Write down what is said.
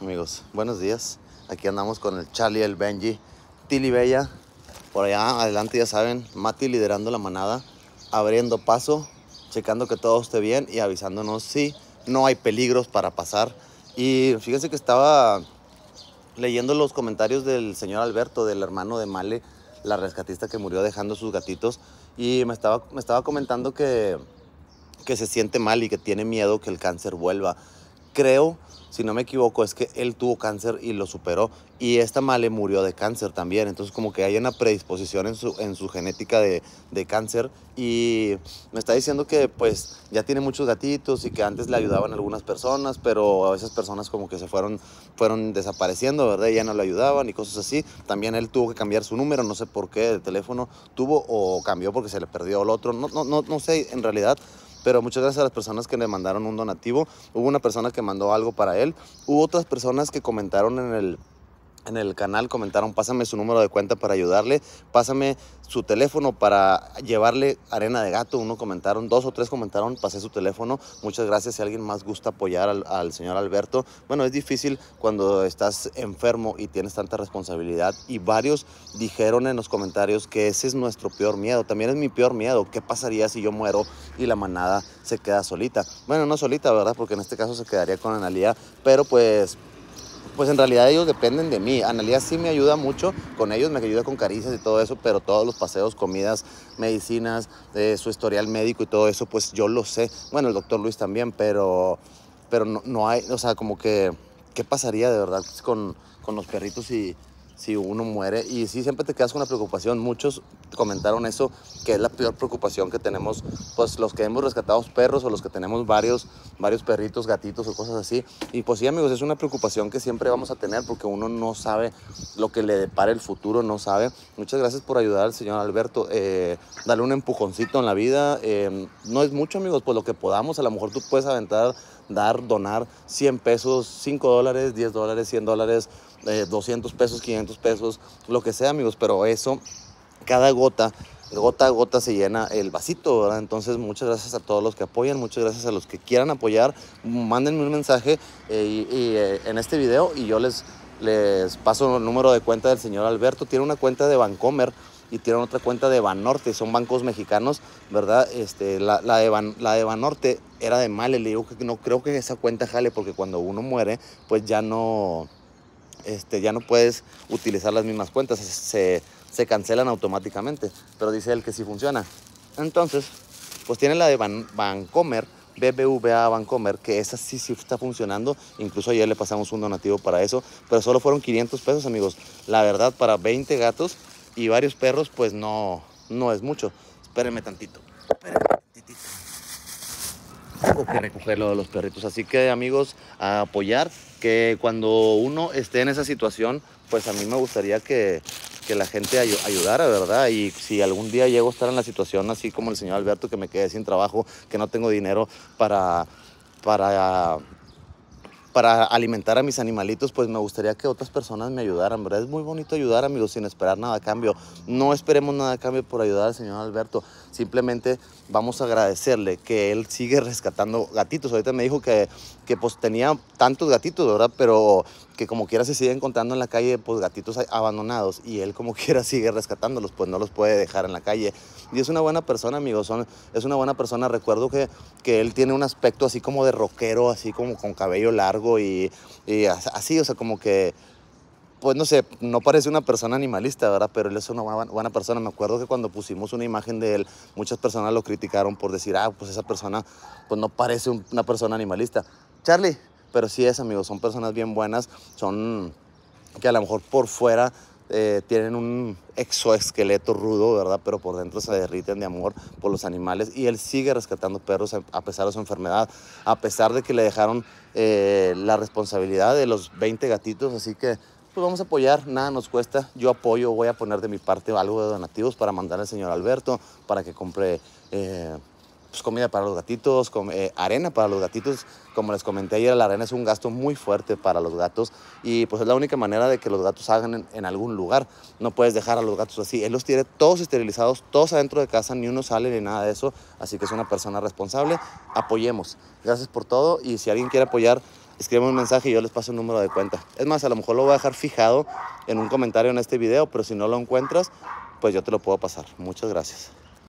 amigos? Buenos días. Aquí andamos con el Charlie, el Benji, Tilly Bella. Por allá adelante ya saben, Mati liderando la manada, abriendo paso, checando que todo esté bien y avisándonos si no hay peligros para pasar. Y fíjense que estaba leyendo los comentarios del señor Alberto, del hermano de Male, la rescatista que murió dejando sus gatitos, y me estaba, me estaba comentando que, que se siente mal y que tiene miedo que el cáncer vuelva creo, si no me equivoco, es que él tuvo cáncer y lo superó. Y esta Male murió de cáncer también. Entonces, como que hay una predisposición en su, en su genética de, de, cáncer. Y me está diciendo que, pues, ya tiene muchos gatitos y que antes le ayudaban algunas personas, pero a esas personas, como que se fueron, fueron desapareciendo, ¿verdad? ya no le ayudaban y cosas así. También él tuvo que cambiar su número, no sé por qué, de teléfono tuvo o cambió porque se le perdió el otro. No, no, no, no sé, en realidad. Pero muchas gracias a las personas que le mandaron un donativo. Hubo una persona que mandó algo para él. Hubo otras personas que comentaron en el en el canal comentaron, pásame su número de cuenta para ayudarle, pásame su teléfono para llevarle arena de gato, uno comentaron, dos o tres comentaron, pasé su teléfono, muchas gracias si alguien más gusta apoyar al, señor Alberto. Bueno, es difícil cuando estás enfermo y tienes tanta responsabilidad y varios dijeron en los comentarios que ese es nuestro peor miedo, también es mi peor miedo, ¿qué pasaría si yo muero y la manada se queda solita? Bueno, no solita, ¿verdad? Porque en este caso se quedaría con Analía, pero pues pues en realidad ellos dependen de mí. Analía sí me ayuda mucho, con ellos me ayuda con caricias y todo eso, pero todos los paseos, comidas, medicinas, eh, su historial médico y todo eso, pues yo lo sé. Bueno, el doctor Luis también, pero, pero no, hay, o sea, como que, ¿qué pasaría de verdad con los perritos y si uno muere. Y si siempre te quedas con la preocupación. Muchos comentaron eso, que es la peor preocupación que tenemos, pues los que hemos rescatado perros o los que tenemos varios, varios perritos, gatitos o cosas así. Y pues sí, amigos, es una preocupación que siempre vamos a tener porque uno no sabe lo que le depara el futuro, no sabe. Muchas gracias por ayudar al señor Alberto. Eh, dale un empujoncito en la vida. Eh, no es mucho, amigos, pues lo que podamos. A lo mejor tú puedes aventar dar, donar 100 pesos, 5 dólares, 10 dólares, 100 dólares, 200 eh, pesos, 500 pesos, lo que sea, amigos, pero eso, cada gota gota a gota se llena el vasito, ¿verdad? Entonces, muchas gracias a todos los que apoyan, muchas gracias a los que quieran apoyar. Mándenme un mensaje eh, y, eh, en este video y yo les les paso el número de cuenta del señor Alberto. Tiene una cuenta de Bancomer y tiene otra cuenta de Banorte, son bancos mexicanos, ¿verdad? Este, la, de, la de Banorte era de Male, le digo que no creo que esa cuenta jale porque cuando uno muere, pues ya no, este, ya no puedes utilizar las mismas cuentas, se, cancelan automáticamente, pero dice él que sí funciona. Entonces, pues tiene la de Vancomer. Bancomer, BBVA, Bancomer, que esa sí, sí está funcionando. Incluso ayer le pasamos un donativo para eso, pero solo fueron 500 pesos, amigos. La verdad, para 20 gatos y varios perros, pues no, no es mucho. Espérenme tantito. Espérenme Tengo que recogerlo de los perritos. Así que, amigos, a apoyar que cuando uno esté en esa situación, pues a mí me gustaría que que la gente ayudara, ¿verdad? Y si algún día llego a estar en la situación así como el señor Alberto, que me quedé sin trabajo, que no tengo dinero para, para, para alimentar a mis animalitos, pues me gustaría que otras personas me ayudaran, ¿verdad? Es muy bonito ayudar, amigos, sin esperar nada a cambio. No esperemos nada a cambio por ayudar al señor Alberto. Simplemente vamos a agradecerle que él sigue rescatando gatitos. Ahorita me dijo que, que pues tenía tantos gatitos, ¿verdad? Pero que como quiera se sigue encontrando en la calle pues gatitos abandonados y él como quiera sigue rescatándolos, pues no los puede dejar en la calle. Y es una buena persona, amigos, son, es una buena persona. Recuerdo que, que él tiene un aspecto así como de rockero, así como con cabello largo y, así, o sea, como que pues no sé, no parece una persona animalista, ¿verdad? Pero él es una buena, persona. Me acuerdo que cuando pusimos una imagen de él, muchas personas lo criticaron por decir, ah, pues esa persona, pues no parece una persona animalista. Charlie, pero sí es, amigos, son personas bien buenas, son que a lo mejor por fuera eh, tienen un exoesqueleto rudo, ¿verdad? Pero por dentro se derriten de amor por los animales. Y él sigue rescatando perros a pesar de su enfermedad, a pesar de que le dejaron eh, la responsabilidad de los 20 gatitos. Así que, pues vamos a apoyar, nada nos cuesta. Yo apoyo, voy a poner de mi parte algo de donativos para mandar al señor Alberto para que compre. Eh, pues, comida para los gatitos, eh, arena para los gatitos. Como les comenté ayer, la arena es un gasto muy fuerte para los gatos y pues es la única manera de que los gatos hagan en, algún lugar. No puedes dejar a los gatos así. Él los tiene todos esterilizados, todos adentro de casa, ni uno sale ni nada de eso. Así que es una persona responsable. Apoyemos. Gracias por todo y si alguien quiere apoyar, escribe un mensaje y yo les paso el número de cuenta. Es más, a lo mejor lo voy a dejar fijado en un comentario en este video, pero si no lo encuentras, pues yo te lo puedo pasar. Muchas gracias.